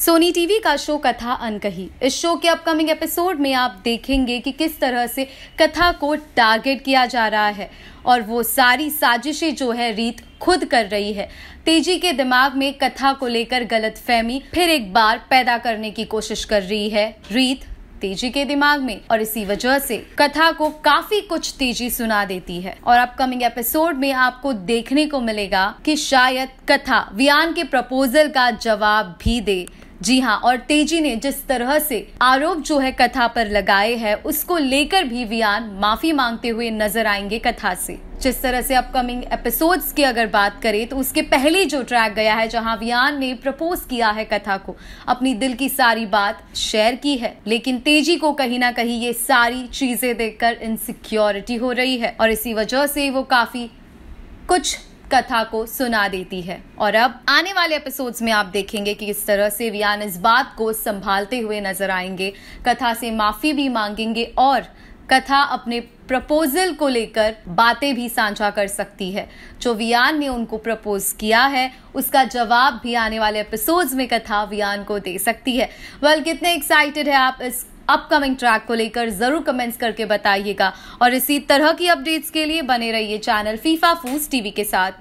Sony TV का show कथा अनकही इस शो के अपकमिंग एपिसोड में आप देखेंगे कि किस तरह से कथा को टारगेट किया जा रहा है और वो सारी साजिशें जो है रीत खुद कर रही है तेजी के दिमाग में कथा को लेकर गलत फहमी फिर एक बार पैदा करने की कोशिश कर रही है रीत तेजी के दिमाग में और इसी वजह से कथा को काफी कुछ तेजी सुना देती है और अपकमिंग एपिसोड में आपको देखने को मिलेगा कि शायद कथा वियान के प्रपोजल का जवाब भी दे जी हाँ और तेजी ने जिस तरह से आरोप जो है कथा पर लगाए हैं उसको लेकर भी वियान माफी मांगते हुए नजर आएंगे कथा से जिस तरह से अपकमिंग एपिसोड्स की अगर बात करें तो उसके पहले जो ट्रैक गया है जहां वियान ने प्रपोज किया है कथा को अपनी दिल की सारी बात शेयर की है लेकिन तेजी को कहीं ना कहीं ये सारी चीजें देखकर इनसिक्योरिटी हो रही है और इसी वजह से वो काफी कुछ कथा को सुना देती है और अब आने वाले एपिसोड्स में आप देखेंगे कि किस तरह से वियान इस बात को संभालते हुए नजर आएंगे कथा से माफी भी मांगेंगे और कथा अपने प्रपोजल को लेकर बातें भी साझा कर सकती है जो वियान ने उनको प्रपोज किया है उसका जवाब भी आने वाले एपिसोड्स में कथा वियान को दे सकती है वेल कितने एक्साइटेड है आप इस अपकमिंग ट्रैक को लेकर जरूर कमेंट्स करके बताइएगा और इसी तरह की अपडेट्स के लिए बने रहिए चैनल फीफा फूस टीवी के साथ